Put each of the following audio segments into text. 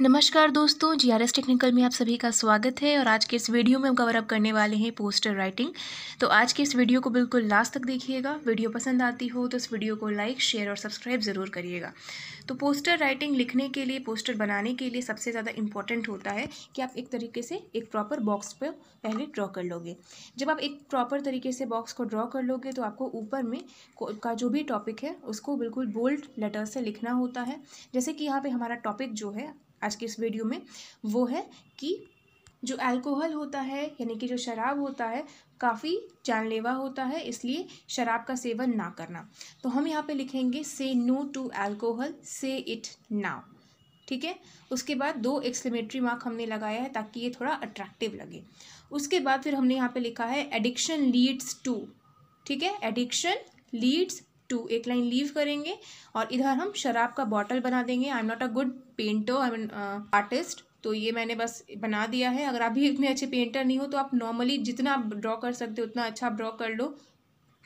नमस्कार दोस्तों जी R S technical में आप सभी का स्वागत है और आज के इस वीडियो में हम कवर अप करने वाले हैं पोस्टर राइटिंग तो आज के इस वीडियो को बिल्कुल लास्ट तक देखिएगा वीडियो पसंद आती हो तो इस वीडियो को लाइक शेयर और सब्सक्राइब ज़रूर करिएगा तो पोस्टर राइटिंग लिखने के लिए पोस्टर बनाने के लिए सबसे ज़्यादा इंपॉर्टेंट होता है कि आप एक तरीके से एक प्रॉपर बॉक्स पर पहले ड्रॉ कर लोगे जब आप एक प्रॉपर तरीके से बॉक्स को ड्रॉ कर लोगे तो आपको ऊपर में का जो भी टॉपिक है उसको बिल्कुल बोल्ड लेटर से लिखना होता है जैसे कि यहाँ पर हमारा टॉपिक जो है आज के इस वीडियो में वो है कि जो अल्कोहल होता है यानी कि जो शराब होता है काफ़ी जानलेवा होता है इसलिए शराब का सेवन ना करना तो हम यहाँ पे लिखेंगे say no to alcohol say it now ठीक है उसके बाद दो एक्सलेमेटरी मार्क हमने लगाया है ताकि ये थोड़ा अट्रैक्टिव लगे उसके बाद फिर हमने यहाँ पे लिखा है एडिक्शन लीड्स टू ठीक है एडिक्शन लीड्स टू एक लाइन लीव करेंगे और इधर हम शराब का बॉटल बना देंगे I am not a good painter I am artist तो ये मैंने बस बना दिया है अगर आप भी इतने अच्छे पेंटर नहीं हो तो आप नॉर्मली जितना आप ड्रॉ कर सकते हो उतना अच्छा आप ड्रॉ कर लो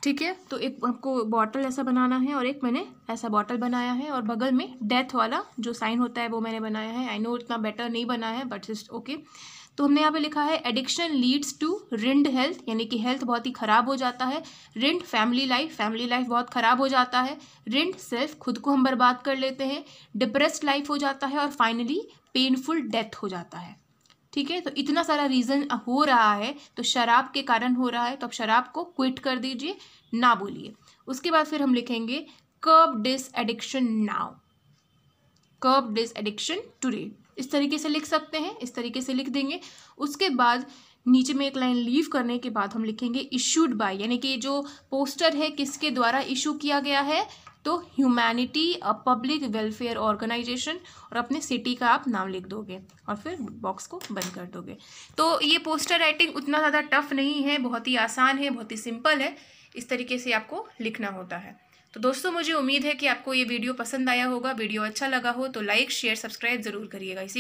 ठीक है तो एक आपको बॉटल ऐसा बनाना है और एक मैंने ऐसा बॉटल बनाया है और बगल में डेथ वाला जो साइन होता है वो मैंने बनाया है आई नो इतना बेटर नहीं बना है बट जस्ट ओके तो हमने यहाँ पे लिखा है addiction leads to ruined health यानी कि हेल्थ बहुत ही ख़राब हो जाता है ruined family life family life बहुत ख़राब हो जाता है रिंड सेल्फ खुद को हम बर्बाद कर लेते हैं डिप्रेस्ड लाइफ हो जाता है और फाइनली पेनफुल डेथ हो जाता है ठीक है तो इतना सारा रीज़न हो रहा है तो शराब के कारण हो रहा है तो आप शराब को क्विट कर दीजिए ना बोलिए उसके बाद फिर हम लिखेंगे curb this addiction now this addiction to today. इस तरीके से लिख सकते हैं इस तरीके से लिख देंगे उसके बाद नीचे में एक लाइन लीव करने के बाद हम लिखेंगे इशूड बाय यानी कि जो पोस्टर है किसके द्वारा इशू किया गया है तो humanity a public welfare organization और अपने सिटी का आप नाम लिख दोगे और फिर बॉक्स को बंद कर दोगे तो ये पोस्टर राइटिंग उतना ज़्यादा टफ नहीं है बहुत ही आसान है बहुत ही सिंपल है इस तरीके से आपको लिखना होता है तो दोस्तों मुझे उम्मीद है कि आपको ये वीडियो पसंद आया होगा वीडियो अच्छा लगा हो तो लाइक शेयर सब्सक्राइब ज़रूर करिएगा इसी